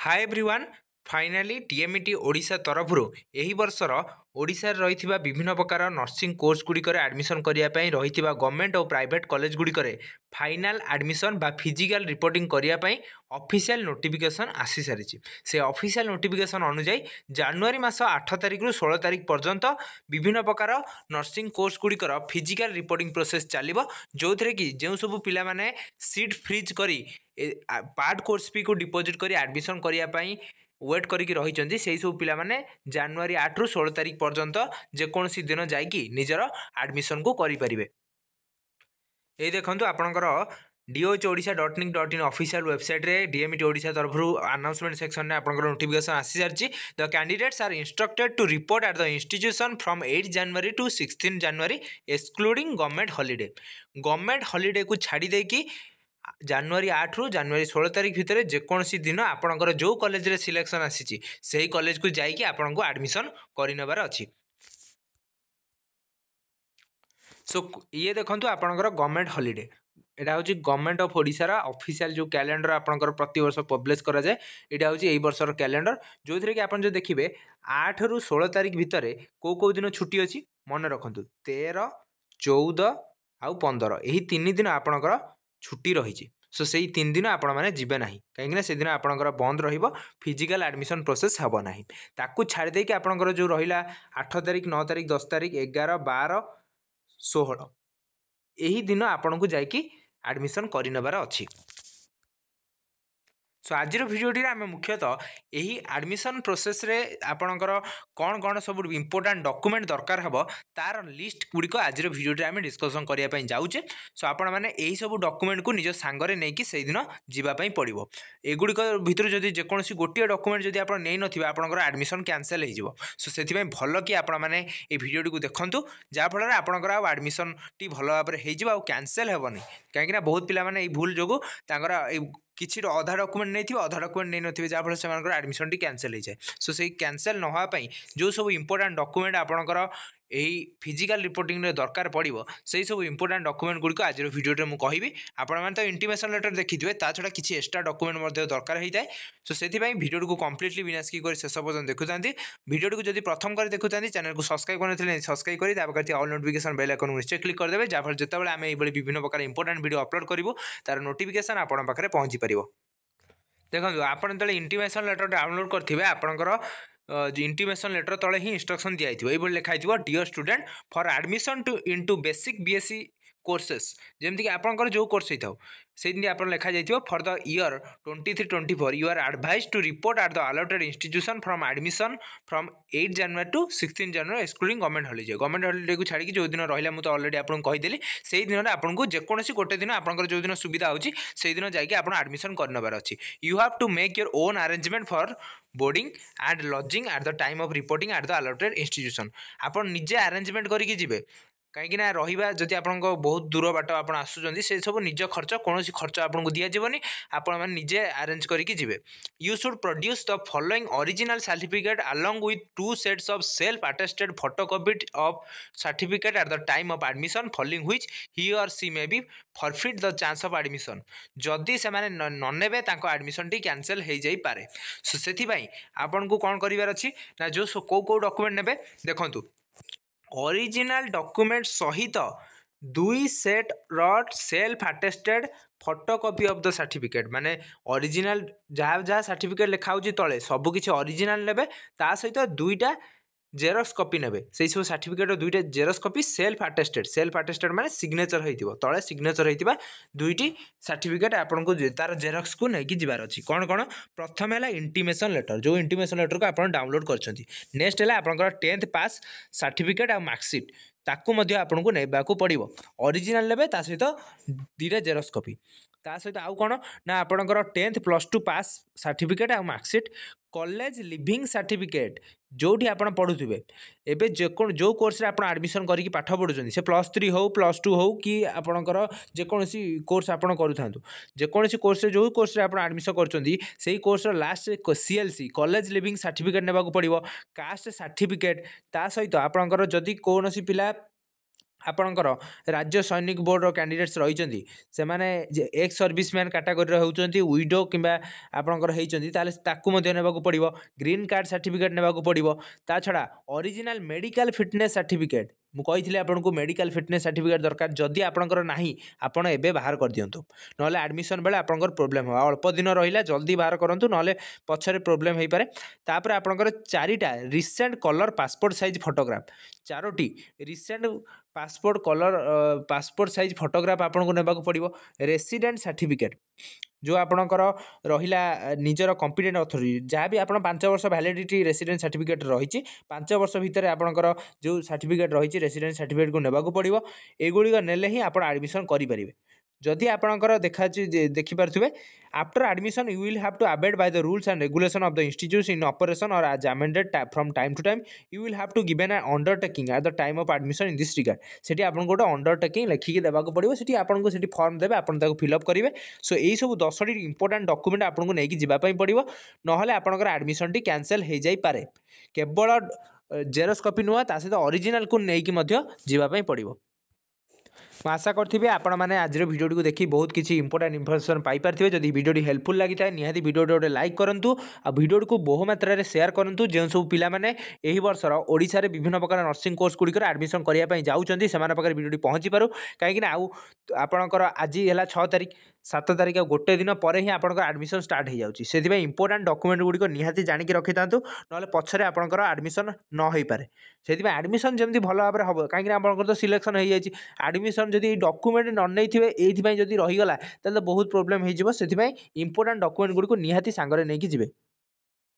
Hi everyone, finally TMET Odisha ତରଫରୁ ଏହି ବର୍ଷର ଓଡ଼ିଶାରେ ରହିଥିବା ବିଭିନ୍ନ ପ୍ରକାର ନର୍ସିଂ କୋର୍ସଗୁଡ଼ିକରେ ଆଡ଼ମିସନ୍ କରିବା ପାଇଁ ରହିଥିବା ଗଭର୍ଣ୍ଣମେଣ୍ଟ ଓ ପ୍ରାଇଭେଟ୍ କଲେଜଗୁଡ଼ିକରେ ଫାଇନାଲ ଆଡ଼ମିସନ୍ ବା ଫିଜିକାଲ ରିପୋର୍ଟିଂ କରିବା ପାଇଁ ଅଫିସିଆଲ ନୋଟିଫିକେସନ୍ ଆସିସାରିଛି ସେ ଅଫିସିଆଲ ନୋଟିଫିକେସନ୍ ଅନୁଯାୟୀ ଜାନୁଆରୀ ମାସ ଆଠ ତାରିଖରୁ ଷୋହଳ ତାରିଖ ପର୍ଯ୍ୟନ୍ତ ବିଭିନ୍ନ ପ୍ରକାର ନର୍ସିଂ କୋର୍ସଗୁଡ଼ିକର ଫିଜିକାଲ ରିପୋର୍ଟିଂ ପ୍ରୋସେସ୍ ଚାଲିବ ଯେଉଁଥିରେ କି ଯେଉଁ ସବୁ ପିଲାମାନେ ସିଟ୍ ଫ୍ରିଜ୍ କରି ପାର୍ଟ କୋର୍ସ ଫିକୁ ଡିପୋଜିଟ୍ କରି ଆଡ଼ମିସନ୍ କରିବା ପାଇଁ ওয়েট করিকি রয়েছেন সেই সব পিলা মানে জানুয়ারি আটরু ষোল তারিখ পর্যন্ত যেকোনসি দিন যাইকি নিজের আডমিশন কু করিপারে এই দেখুন আপনার DOH Odisha dot nic dot in official ওয়েবসাইটে ডিএমইটি ওড়শা তরফর আনাউন্সমেন্ট সেকশনে আপনার নোটিফিকেসন আসি সারিছি the candidates are instructed to report at the institution from eight January to sixteen January excluding government holiday government holiday কু ছাড়ি দিয়ে ଜାନୁଆରୀ ଆଠରୁ ଜାନୁଆରୀ ଷୋହଳ ତାରିଖ ଭିତରେ ଯେକୌଣସି ଦିନ ଆପଣଙ୍କର ଯେଉଁ କଲେଜରେ ସିଲେକ୍ସନ୍ ଆସିଛି ସେହି କଲେଜକୁ ଯାଇକି ଆପଣଙ୍କୁ ଆଡ଼ମିସନ୍ କରିନେବାର ଅଛି ସୋ ଇଏ ଦେଖନ୍ତୁ ଆପଣଙ୍କର ଗଭର୍ଣ୍ଣମେଣ୍ଟ ହଲିଡ଼େ এটা হচ্ছে গভর্নমেন্ট অফ ওড়িশার অফিসিয়াল যে ক্যালেন্ডর আপনার প্রতবর্ষ পব্লিশ করা যায় এটা হচ্ছে এই বর্ষর ক্যালেন্ডর যেথিরে কি আপনার যদি দেখবে আঠ রু ষোল তারিখ ভিতরে কেউ কেউ দিন ছুটি অছি মনে রাখতু তের চৌদ আউ পনেরো এই তিন দিন আপনার ছুটি রয়েছে ସୋ ସେଇ ତିନି ଦିନ ଆପଣମାନେ ଯିବେ ନାହିଁ କାହିଁକିନା ସେଦିନ ଆପଣଙ୍କର ବନ୍ଦ ରହିବ ଫିଜିକାଲ୍ ଆଡ଼ମିସନ୍ ପ୍ରୋସେସ୍ ହେବ ନାହିଁ ତାକୁ ଛାଡ଼ି ଦେଇକି ଆପଣଙ୍କର ଯେଉଁ ରହିଲା ଆଠ ତାରିଖ ନଅ ତାରିଖ ଦଶ ତାରିଖ ଏଗାର ବାର ଷୋହଳ ଏହି ଦିନ ଆପଣଙ୍କୁ ଯାଇକି ଆଡ଼ମିସନ୍ କରିନେବାର ଅଛି সো আজির ভিডিওটি আমি মুখ্যতঃ এই আডমিশন প্রোসেসরে আপনার কম কম সব ইম্পোর্টাট ডকুমেন্ট দরকার হব তার লিষ্ট গুড়ি আজির ভিডিওটি আমি ডিসকসন করা যাচ্ছে সো আপনার মানে এই সব ডকুমেন্ট কু নিজ সাগরে নেই সেইদিন যা পড়ব এগুড়ি ভিতর যদি যেকোন গোটিয়ে ডকুমেন্ট যদি আপনার নেই নথিবে আপনার আডমিশন ক্যানসেল হয়ে যাব সো সেই ভাল কি আপনার মানে এই ভিডিওটি দেখুন যাফলের আপনার আডমিশনটি ভাল ভাবে হয়ে যাব আ ক্যানসেল হবনি কিনা বহুত পিলা মানে এই ভুল যোগ তাঁর এই କିଛି ଅଧା ଡକୁମେଣ୍ଟ ନେଇଥିବେ ଅଧା ଡକୁମେଣ୍ଟ ନେଇନଥିବେ ଯାହାଫଳରେ ସେମାନଙ୍କର ଆଡ଼ମିସନଟି କ୍ୟାନସଲ୍ ହୋଇଯାଏ ସୋ ସେଇ କ୍ୟାନସଲ୍ ନ ହେବା ପାଇଁ ଯେଉଁ ସବୁ ଇମ୍ପୋର୍ଟାଣ୍ଟ ଡକୁମେଣ୍ଟ ଆପଣଙ୍କର ଏହି ଫିଜିକାଲ୍ ରିପୋର୍ଟିଂରେ ଦରକାର ପଡ଼ିବ ସେହିସବୁ ଇମ୍ପୋର୍ଟାଣ୍ଟ ଡକୁମେଣ୍ଟ ଗୁଡ଼ିକ ଆଜିର ଭିଡ଼ିଓରେ ମୁଁ କହିବି ଆପଣମାନେ ତ ଇଣ୍ଟିମେସନ୍ ଲେଟର୍ ଦେଖିଥିବେ ତା ଛଡ଼ା କିଛି ଏକ୍ସଟ୍ରା ଡକୁମେଣ୍ଟ ମଧ୍ୟ ଦରକାର ହୋଇଥାଏ ସୋ ସେଥିପାଇଁ ଭିଡ଼ିଓଟିକୁ କମ୍ପ୍ଲିଟଲି ବିନାଶକି କରି ଶେଷ ପର୍ଯ୍ୟନ୍ତ ଦେଖୁଥାନ୍ତି ଭିଡ଼ିଓଟିକୁ ଯଦି ପ୍ରଥମ କରି ଦେଖୁଥାନ୍ତି ଚ୍ୟାନେଲକୁ ସବସ୍କ୍ରାଇବ୍ କରିନଥିଲେ ସବସ୍କ୍ରାଇବ୍ କରି ତା ପାଖରେ ଅଲ୍ ନୋଟିଫିକେସନ୍ ବେଲ୍ ଆଇକନ୍କୁ ନିଶ୍ଚୟ କ୍ଲିକ୍ କରିଦେବେ ଯାହାଫଳରେ ଯେତେବେଳେ ଆମେ ଏଇଭଳି ବିଭିନ୍ନ ପ୍ରକାର ଇମ୍ପୋର୍ଟାଣ୍ଟ ଭିଡ଼ିଓ ଅପଲୋଡ଼ କରିବୁ ତାର ନୋଟିଫିକେସନ୍ ଆପଣଙ୍କ ପାଖରେ ପହଞ୍ଚିପାରିବ ଦେଖନ୍ତୁ ଆପଣ ଯେତେବେଳେ ଇଣ୍ଟିମେସନ୍ ଲେଟର୍ ଡାଉନଲୋଡ଼୍ କରିଥିବେ ଆପଣଙ୍କର ଇଣ୍ଟିମେସନ୍ ଲେଟର୍ ତଳେ ହିଁ ଇନ୍ଷ୍ଟ୍ରକ୍ସନ୍ ଦିଆହେଇଥିବ ଏଇଭଳି ଲେଖାହେଇଥିବ dear student for admission to into basic B S C courses ଯେମିତିକି ଆପଣଙ୍କର ଯେଉଁ କୋର୍ସ ହେଇଥାଉ ସେଇଠି ଆପଣ ଲେଖାଯାଇଥିବ for the year twenty three twenty four you are advised to report at the allotted institution from admission from eight January to sixteen January excluding government holiday government ହଲିଡେକୁ ଛାଡ଼ିକି ଯେଉଁ ଦିନ ରହିଲା ମୁଁ ତ ଅଲରେଡ଼ି ଆପଣଙ୍କୁ କହିଦେଲି ସେଇ ଦିନରେ ଆପଣଙ୍କୁ ଯେକୌଣସି ଗୋଟେ ଦିନ ଆପଣଙ୍କର ଯେଉଁ ଦିନ ସୁବିଧା ହେଉଛି ସେଇଦିନ ଯାଇକି ଆପଣ ଆଡ଼ମିସନ୍ କରିନେବାର ଅଛି you have to make your own arrangement for boarding and lodging at the time of reporting at the allotted institution ଆପଣ ନିଜେ ଆରେଞ୍ଜମେଣ୍ଟ କରିକି ଯିବେ କାହିଁକିନା ରହିବା ଯଦି ଆପଣଙ୍କ ବହୁତ ଦୂର ବାଟ ଆପଣ ଆସୁଛନ୍ତି ସେସବୁ ନିଜ ଖର୍ଚ୍ଚ କୌଣସି ଖର୍ଚ୍ଚ ଆପଣଙ୍କୁ ଦିଆଯିବନି ଆପଣମାନେ ନିଜେ ଆରେଞ୍ଜ କରିକି ଯିବେ you should produce the following original certificate along with two sets of self attested photocopies of certificate at the time of admission failing which he or she may be forfeit the chance of admission ଯଦି ସେମାନେ ନ ନେବେ ତାଙ୍କ ଆଡ଼ମିସନ୍ଟି cancel ହୋଇଯାଇପାରେ ସେଥିପାଇଁ ଆପଣଙ୍କୁ କ'ଣ କରିବାର ଅଛି ନା ଯେଉଁ କେଉଁ କେଉଁ ଡକୁମେଣ୍ଟ ନେବେ ଦେଖନ୍ତୁ ଅରିଜିନାଲ୍ ଡକ୍ୟୁମେଣ୍ଟ ସହିତ ଦୁଇ ସେଟ୍ର self attested photo copy of the certificate ମାନେ ଅରିଜିନାଲ୍ ଯାହା ଯାହା ସାର୍ଟିଫିକେଟ୍ ଲେଖା ହେଉଛି ତଳେ ସବୁକିଛି ଅରିଜିନାଲ୍ ନେବେ ତା ସହିତ ଦୁଇଟା জেরক্স কপি নেবে সেই সব সার্টিফিকেটর দুইটা xerox copy self attested self attested মানে সিগনেচর হয়েছিল তলে সিগনেচর হয়েছিল দুইটি সার্টিফিকেট আপনার তার জেরক্সকু নেই যার অছি কোণ কোণ প্রথমে হল ইন্টিমেসন লেটর যে ইন্টিমেসন লেটরকে আপনার ডাউনলোড করছেন নেক্সট হল আপনার টেন্থ পাস সার্টিফিকেট আর মার্কসিট ତାକୁ ମଧ୍ୟ ଆପଣଙ୍କୁ ନେବାକୁ ପଡ଼ିବ ଅରିଜିନାଲ୍ ନେବେ ତା ସହିତ ଦୁଇଟା ଜେରକ୍ସ କପି ତା ସହିତ ଆଉ କ'ଣ ନା ଆପଣଙ୍କର tenth plus two pass certificate ଆଉ ମାର୍କସିଟ୍ কলেজ লিভিং সার্টিফিকেট ଯେଉଁଠି ଆପଣ ପଢ଼ୁଥିବେ ଏବେ ଯେକୌଣସି ଯେଉଁ କୋର୍ସରେ ଆପଣ ଆଡ଼ମିସନ୍ କରିକି ପାଠ ପଢ଼ୁଛନ୍ତି ସେ ପ୍ଲସ୍ ଥ୍ରୀ ହେଉ ପ୍ଲସ୍ ଟୁ ହେଉ କି ଆପଣଙ୍କର ଯେକୌଣସି କୋର୍ସ ଆପଣ କରୁଥାନ୍ତୁ ଯେକୌଣସି କୋର୍ସରେ ଯେଉଁ କୋର୍ସରେ ଆପଣ ଆଡ଼ମିସନ୍ କରୁଛନ୍ତି ସେଇ କୋର୍ସର last C L C college leaving certificate ନେବାକୁ ପଡ଼ିବ କାଷ୍ଟ ସାର୍ଟିଫିକେଟ୍ ତା ସହିତ ଆପଣଙ୍କର ଯଦି କୌଣସି ପିଲା ଆପଣଙ୍କର ରାଜ୍ୟ ସୈନିକ ବୋର୍ଡ଼ର କ୍ୟାଣ୍ଡିଡ଼େଟ୍ସ ରହିଛନ୍ତି ସେମାନେ ଯେ ଏକ୍ସ ମ୍ୟାନ୍ କାଟାଗୋରୀର ହେଉଛନ୍ତି ୱିଡ଼ୋ କିମ୍ବା ଆପଣଙ୍କର ହେଇଛନ୍ତି ତା'ହେଲେ ତାକୁ ମଧ୍ୟ ନେବାକୁ ପଡ଼ିବ ଗ୍ରୀନ୍ କାର୍ଡ଼ ସାର୍ଟିଫିକେଟ୍ ନେବାକୁ ପଡ଼ିବ ତା ଛଡ଼ା ଅରିଜିନାଲ୍ ମେଡ଼ିକାଲ୍ ଫିଟନେସ୍ ସାର୍ଟିଫିକେଟ୍ ମୁଁ କହିଥିଲି ଆପଣଙ୍କୁ ମେଡ଼ିକାଲ୍ ଫିଟନେସ୍ ସାର୍ଟିଫିକେଟ୍ ଦରକାର ଯଦି ଆପଣଙ୍କର ନାହିଁ ଆପଣ ଏବେ ବାହାର କରିଦିଅନ୍ତୁ ନହେଲେ ଆଡ଼ମିସନ୍ ବେଳେ ଆପଣଙ୍କର ପ୍ରୋବ୍ଲେମ୍ ହେବ ଅଳ୍ପ ଦିନ ରହିଲା ଜଲ୍ଦି ବାହାର କରନ୍ତୁ ନହେଲେ ପଛରେ ପ୍ରୋବ୍ଲେମ୍ ହୋଇପାରେ ତାପରେ ଆପଣଙ୍କର ଚାରିଟା recent colour passport size photograph ଚାରୋଟି recent passport colour passport size photograph ଆପଣଙ୍କୁ ନେବାକୁ ପଡ଼ିବ ରେସିଡ଼େଣ୍ଟ ସାର୍ଟିଫିକେଟ୍ ଯେଉଁ ଆପଣଙ୍କର ରହିଲା ନିଜର କମ୍ପିଟେଣ୍ଟ ଅଥରିଟି ଯାହା ବି ଆପଣ ପାଞ୍ଚ ବର୍ଷ ଭ୍ୟାଲିଡ଼ିଟି ରେସିଡ଼େଣ୍ଟ ସାର୍ଟିଫିକେଟ୍ ରହିଛି ପାଞ୍ଚ ବର୍ଷ ଭିତରେ ଆପଣଙ୍କର ଯେଉଁ ସାର୍ଟିଫିକେଟ୍ ରହିଛି ରେସିଡ଼େଣ୍ଟ ସାର୍ଟିଫିକେଟ୍କୁ ନେବାକୁ ପଡ଼ିବ ଏଗୁଡ଼ିକ ନେଲେ ହିଁ ଆପଣ ଆଡ଼ମିସନ୍ କରିପାରିବେ ଯଦି ଆପଣଙ୍କର ଦେଖାଛି ଦେଖିପାରୁଥିବେ after admission you will have to abide by the rules and regulation of the institutes in operation or as amended from time to time you will have to given and undertaking at the time of admission in this regard ସେଠି ଆପଣଙ୍କୁ ଗୋଟେ undertaking ଲେଖିକି ଦେବାକୁ ପଡ଼ିବ ସେଠି ଆପଣଙ୍କୁ ସେଠି form ଦେବେ ଆପଣ ତାକୁ ଫିଲ୍ଅପ୍ କରିବେ ସୋ ଏଇସବୁ ଦଶଟି ଇମ୍ପୋର୍ଟାଣ୍ଟ ଡକୁମେଣ୍ଟ ଆପଣଙ୍କୁ ନେଇକି ଯିବା ପାଇଁ ପଡ଼ିବ ନହେଲେ ଆପଣଙ୍କର ଆଡ଼ମିସନ୍ଟି କ୍ୟାନସେଲ୍ ହୋଇଯାଇପାରେ କେବଳ ଜେରୋସ୍କପି ନୁହଁ ତା ସହିତ ଅରିଜିନାଲ୍କୁ ନେଇକି ମଧ୍ୟ ଯିବା ପାଇଁ ପଡ଼ିବ ମୁଁ ଆଶା କରିଥିବି ଆପଣମାନେ ଆଜିର ଭିଡ଼ିଓଟିକୁ ଦେଖି ବହୁତ କିଛି ଇମ୍ପୋର୍ଟାଣ୍ଟ ଇନଫର୍ମେସନ୍ ପାଇପାରିଥିବେ ଯଦି ଭିଡ଼ିଓଟି ହେଲ୍ପଫୁଲ୍ ଲାଗିଥାଏ ନିହାତି ଭିଡ଼ିଓଟି ଗୋଟେ ଲାଇକ୍ କରନ୍ତୁ ଆଉ ଭିଡ଼ିଓଟିକୁ ବହୁ ମାତ୍ରାରେ ସେୟାର କରନ୍ତୁ ଯେଉଁ ସବୁ ପିଲାମାନେ ଏହି ବର୍ଷର ଓଡ଼ିଶାରେ ବିଭିନ୍ନ ପ୍ରକାର ନର୍ସିଂ କୋର୍ସ ଗୁଡ଼ିକରେ ଆଡ଼ମିସନ୍ କରିବା ପାଇଁ ଯାଉଛନ୍ତି ସେମାନଙ୍କ ପାଖରେ ଭିଡ଼ିଓଟି ପହଞ୍ଚିପାରୁ କାହିଁକିନା ଆଉ ଆପଣଙ୍କର ଆଜି ହେଲା ଛଅ ତାରିଖ ସାତ ତାରିଖ ଆଉ ଗୋଟେ ଦିନ ପରେ ହିଁ ଆପଣଙ୍କର ଆଡ଼ମିସନ୍ ଷ୍ଟାର୍ଟ ହୋଇଯାଉଛି ସେଥିପାଇଁ ଇମ୍ପୋର୍ଟାଣ୍ଟ ଡକୁମେଣ୍ଟ ଗୁଡ଼ିକ ନିହାତି ଜାଣିକି ରଖିଥାନ୍ତୁ ନହେଲେ ପଛରେ ଆପଣଙ୍କର ଆଡ଼ମିସନ୍ ନ ହୋଇପାରେ ସେଥିପାଇଁ ଆଡ଼ମିସନ୍ ଯେମିତି ଭଲ ଭାବରେ ହେବ କାହିଁକିନା ଆପଣଙ୍କର ତ ସିଲେକ୍ସନ୍ ହୋଇଯାଇଛି ଆଡ଼ମିସନ୍ ବର୍ତ୍ତମାନ ଯଦି ଏଇ ଡକୁମେଣ୍ଟ ନ ନେଇଥିବେ ଏଇଥିପାଇଁ ଯଦି ରହିଗଲା ତାହେଲେ ବହୁତ ପ୍ରୋବ୍ଲେମ୍ ହେଇଯିବ ସେଥିପାଇଁ ଇମ୍ପୋର୍ଟାଣ୍ଟ ଡକୁମେଣ୍ଟ ଗୁଡ଼ିକୁ ନିହାତି ସାଙ୍ଗରେ ନେଇକି ଯିବେ